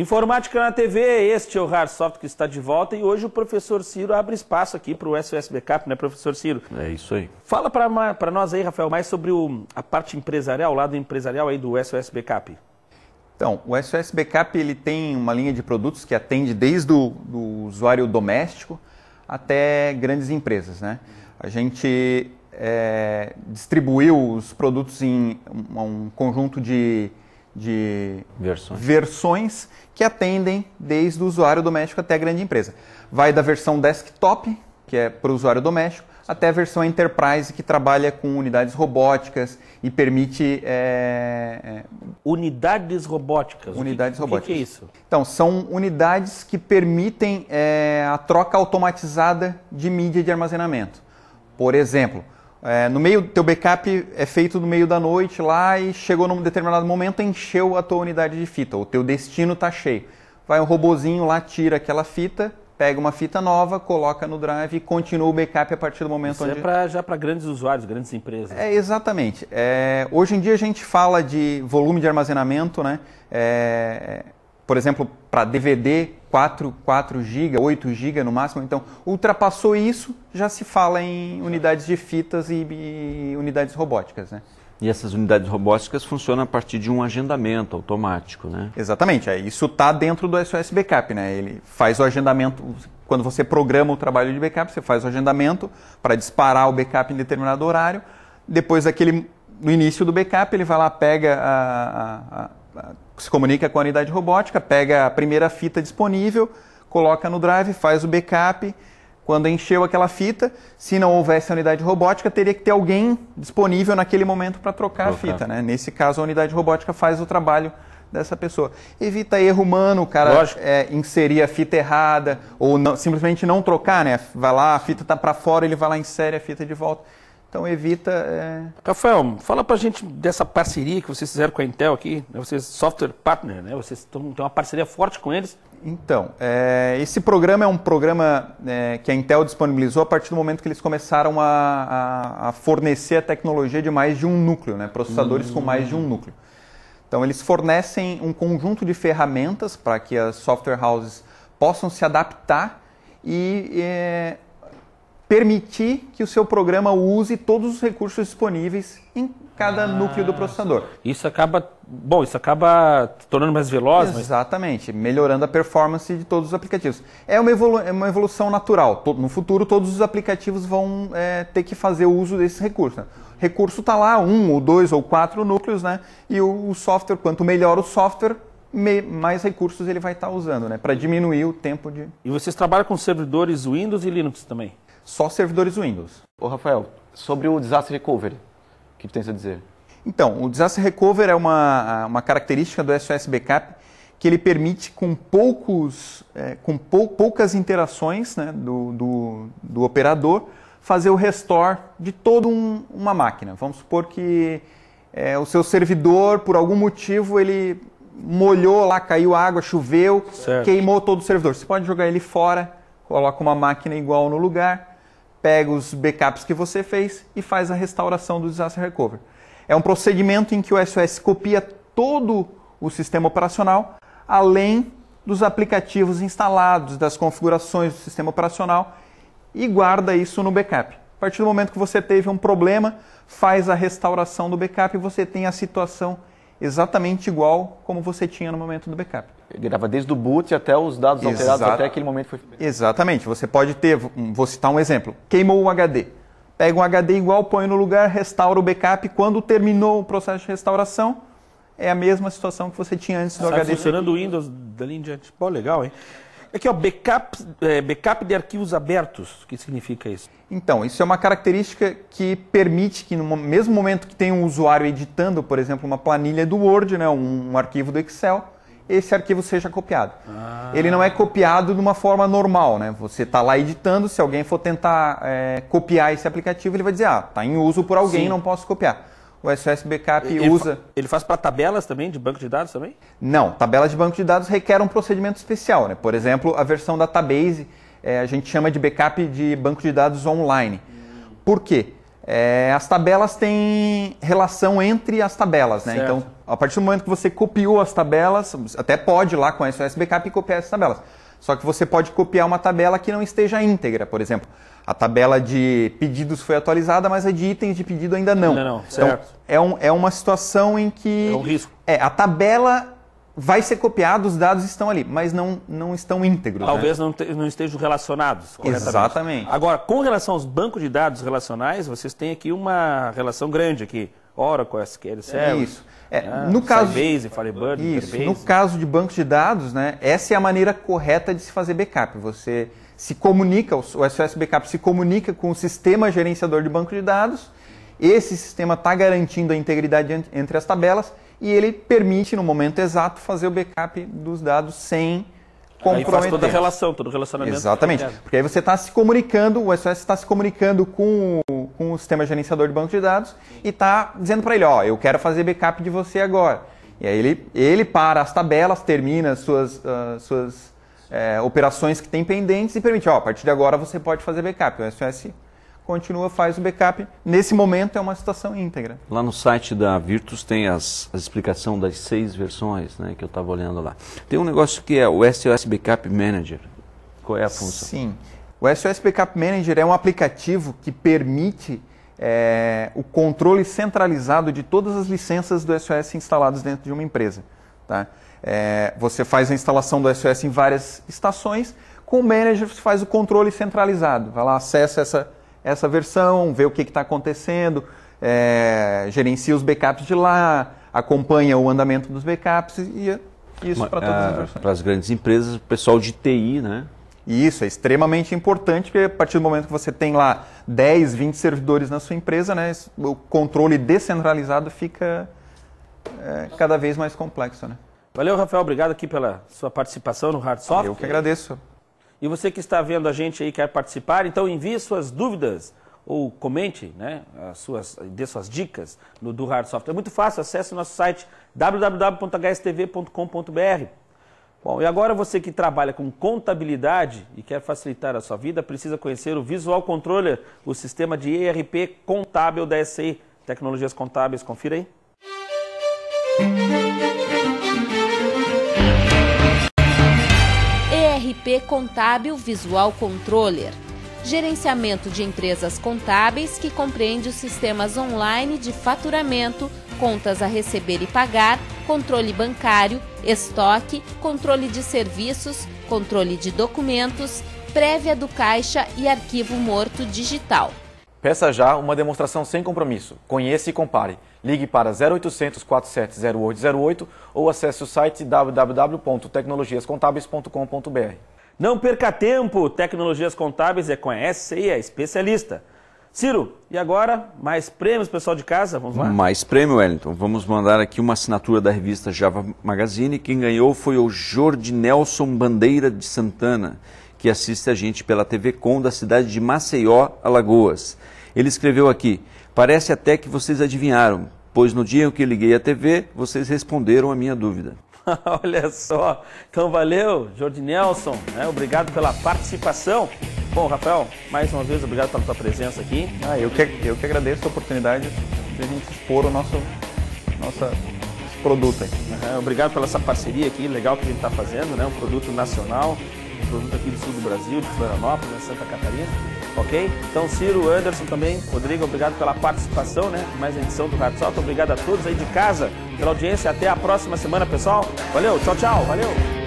Informática na TV, este é o Hardsoft que está de volta e hoje o professor Ciro abre espaço aqui para o SOS Backup, né, professor Ciro? É isso aí. Fala para nós aí, Rafael, mais sobre o, a parte empresarial, o lado empresarial aí do SOS Backup. Então, o SOS Backup ele tem uma linha de produtos que atende desde o do usuário doméstico até grandes empresas, né? A gente é, distribuiu os produtos em um, um conjunto de de versões. versões que atendem desde o usuário doméstico até a grande empresa. Vai da versão desktop, que é para o usuário doméstico, até a versão Enterprise, que trabalha com unidades robóticas e permite. É... é unidades robóticas? Unidades o que, robóticas. O que é isso? Então, são unidades que permitem é, a troca automatizada de mídia de armazenamento. Por exemplo, é, no meio, teu backup é feito no meio da noite lá e chegou num determinado momento, encheu a tua unidade de fita, o teu destino está cheio. Vai um robozinho lá, tira aquela fita, pega uma fita nova, coloca no drive e continua o backup a partir do momento Isso é onde... é pra, já para grandes usuários, grandes empresas. É, exatamente. É, hoje em dia a gente fala de volume de armazenamento, né? É, por exemplo, para DVD 4, 4 GB, 8 GB no máximo. Então, ultrapassou isso, já se fala em unidades de fitas e, e unidades robóticas, né? E essas unidades robóticas funcionam a partir de um agendamento automático, né? Exatamente. É, isso está dentro do SOS Backup, né? Ele faz o agendamento. Quando você programa o trabalho de backup, você faz o agendamento para disparar o backup em determinado horário. Depois daquele, no início do backup, ele vai lá, pega a, a, a se comunica com a unidade robótica, pega a primeira fita disponível, coloca no drive, faz o backup. Quando encheu aquela fita, se não houvesse a unidade robótica, teria que ter alguém disponível naquele momento para trocar a fita. Né? Nesse caso, a unidade robótica faz o trabalho dessa pessoa. Evita erro humano, o cara é, inserir a fita errada, ou não, simplesmente não trocar, né? Vai lá, a fita está para fora, ele vai lá e insere a fita de volta. Então evita. É... Rafael, fala pra gente dessa parceria que vocês fizeram com a Intel aqui, né? vocês software partner, né? Vocês têm uma parceria forte com eles. Então, é, esse programa é um programa é, que a Intel disponibilizou a partir do momento que eles começaram a, a, a fornecer a tecnologia de mais de um núcleo, né? processadores com mais de um hum. núcleo. Então, eles fornecem um conjunto de ferramentas para que as software houses possam se adaptar e é, permitir que o seu programa use todos os recursos disponíveis em cada ah, núcleo do processador. Isso acaba, bom, isso acaba tornando mais veloz. Exatamente, mas... melhorando a performance de todos os aplicativos. É uma, evolu é uma evolução natural. No futuro, todos os aplicativos vão é, ter que fazer o uso desses recursos. Né? Recurso está lá, um, ou dois, ou quatro núcleos, né? E o, o software, quanto melhor o software, mais recursos ele vai estar tá usando, né? Para diminuir o tempo de. E vocês trabalham com servidores Windows e Linux também? só servidores Windows. Ô Rafael, sobre o Disaster Recovery, o que tu a dizer? Então, o Disaster Recovery é uma, uma característica do SOS Backup que ele permite com, poucos, é, com pou, poucas interações né, do, do, do, operador fazer o restore de toda um, uma máquina. Vamos supor que é, o seu servidor, por algum motivo, ele molhou lá, caiu água, choveu, certo. queimou todo o servidor. Você pode jogar ele fora, coloca uma máquina igual no lugar pega os backups que você fez e faz a restauração do disaster recovery. É um procedimento em que o SOS copia todo o sistema operacional, além dos aplicativos instalados, das configurações do sistema operacional e guarda isso no backup. A partir do momento que você teve um problema, faz a restauração do backup e você tem a situação exatamente igual como você tinha no momento do backup. Ele grava desde o boot até os dados Exato. alterados até aquele momento foi. Exatamente. Você pode ter, vou citar um exemplo, queimou o HD. Pega um HD igual, põe no lugar, restaura o backup. Quando terminou o processo de restauração, é a mesma situação que você tinha antes do Sabe HD. funcionando o Windows dali em diante. Pô, legal, hein? Aqui, é ó, backup, é, backup de arquivos abertos. O que significa isso? Então, isso é uma característica que permite que, no mesmo momento que tem um usuário editando, por exemplo, uma planilha do Word, né, um, um arquivo do Excel, esse arquivo seja copiado. Ah. Ele não é copiado de uma forma normal, né? Você está lá editando, se alguém for tentar é, copiar esse aplicativo, ele vai dizer, ah, está em uso por alguém, Sim. não posso copiar o SS Backup ele, usa. Ele faz para tabelas também, de banco de dados também? Não, tabelas de banco de dados requer um procedimento especial. Né? Por exemplo, a versão database é, a gente chama de backup de banco de dados online. Hum. Por quê? É, as tabelas têm relação entre as tabelas, né? Então, a partir do momento que você copiou as tabelas, até pode ir lá com o SOS Backup e copiar as tabelas. Só que você pode copiar uma tabela que não esteja íntegra, por exemplo. A tabela de pedidos foi atualizada, mas a de itens de pedido ainda não. Ainda não, então, certo. Então, é, um, é uma situação em que. É um risco. É, a tabela vai ser copiada, os dados estão ali, mas não, não estão íntegros. Né? Talvez né? não, te, não, estejam relacionados. Exatamente. Agora, com relação aos bancos de dados relacionais, vocês têm aqui uma relação grande aqui. Oracle SQL Server. É, é? é isso. É, né? no caso Sybase, Firebird, isso, No caso de bancos de dados, né, essa é a maneira correta de se fazer backup. Você se comunica, o SOS Backup se comunica com o sistema gerenciador de banco de dados. Esse sistema está garantindo a integridade entre as tabelas e ele permite, no momento exato, fazer o backup dos dados sem comprometer. Aí faz toda a relação, todo relacionamento. Exatamente. Porque aí você está se comunicando, o SOS está se comunicando com, com o sistema gerenciador de banco de dados e está dizendo para ele, ó, eu quero fazer backup de você agora. E aí ele, ele para as tabelas, termina as suas, uh, suas é, operações que tem pendentes e permite, ó, a partir de agora você pode fazer backup. O SOS continua, faz o backup. Nesse momento é uma situação íntegra. Lá no site da Virtus tem as, a explicação das seis versões né, que eu estava olhando lá. Tem um negócio que é o SOS Backup Manager. Qual é a função? Sim. O SOS Backup Manager é um aplicativo que permite é, o controle centralizado de todas as licenças do SOS instaladas dentro de uma empresa. Tá? É, você faz a instalação do SOS em várias estações, com o manager você faz o controle centralizado. Vai lá, acessa essa essa versão, vê o que está acontecendo, é, gerencia os backups de lá, acompanha o andamento dos backups e é isso para todas as é, versões. Para as grandes empresas, o pessoal de TI, né? Isso é extremamente importante, porque a partir do momento que você tem lá 10, 20 servidores na sua empresa, né, o controle descentralizado fica é, cada vez mais complexo. Né? Valeu, Rafael. Obrigado aqui pela sua participação no Hard Software. Eu que agradeço. E você que está vendo a gente aí quer participar, então envie suas dúvidas ou comente, né, as suas, dê suas dicas no do Hard Software. É muito fácil, acesse nosso site www.hstv.com.br. Bom, e agora você que trabalha com contabilidade e quer facilitar a sua vida, precisa conhecer o Visual Controller, o sistema de ERP contábil da SI, Tecnologias Contábeis. Confira aí. Música ERP Contábil Visual Controller. Gerenciamento de empresas contábeis que compreende os sistemas online de faturamento, contas a receber e pagar, controle bancário, estoque, controle de serviços, controle de documentos, prévia do caixa e arquivo morto digital. Peça já uma demonstração sem compromisso. Conheça e compare. Ligue para 0800 470808 ou acesse o site www.tecnologiascontábeis.com.br. Não perca tempo! Tecnologias Contábeis é com a e é especialista. Ciro, e agora mais prêmios, pessoal de casa? Vamos lá? Mais prêmio, Wellington. Vamos mandar aqui uma assinatura da revista Java Magazine. Quem ganhou foi o Jordi Nelson Bandeira de Santana que assiste a gente pela TV Com da cidade de Maceió, Alagoas. Ele escreveu aqui: Parece até que vocês adivinharam, pois no dia em que liguei a TV, vocês responderam a minha dúvida. Olha só, então valeu, Jordi Nelson, né? obrigado pela participação. Bom, Rafael, mais uma vez, obrigado pela tua presença aqui. Ah, eu, que, eu que agradeço a oportunidade de a gente expor o nosso, nosso produto aqui. Uhum, obrigado pela essa parceria aqui, legal que a gente está fazendo, né? um produto nacional, produto aqui do sul do Brasil, de Florianópolis, de né, Santa Catarina, ok? Então, Ciro, Anderson também, Rodrigo, obrigado pela participação, né? Mais edição do Rádio Obrigado a todos aí de casa pela audiência. Até a próxima semana, pessoal. Valeu, tchau, tchau. Valeu.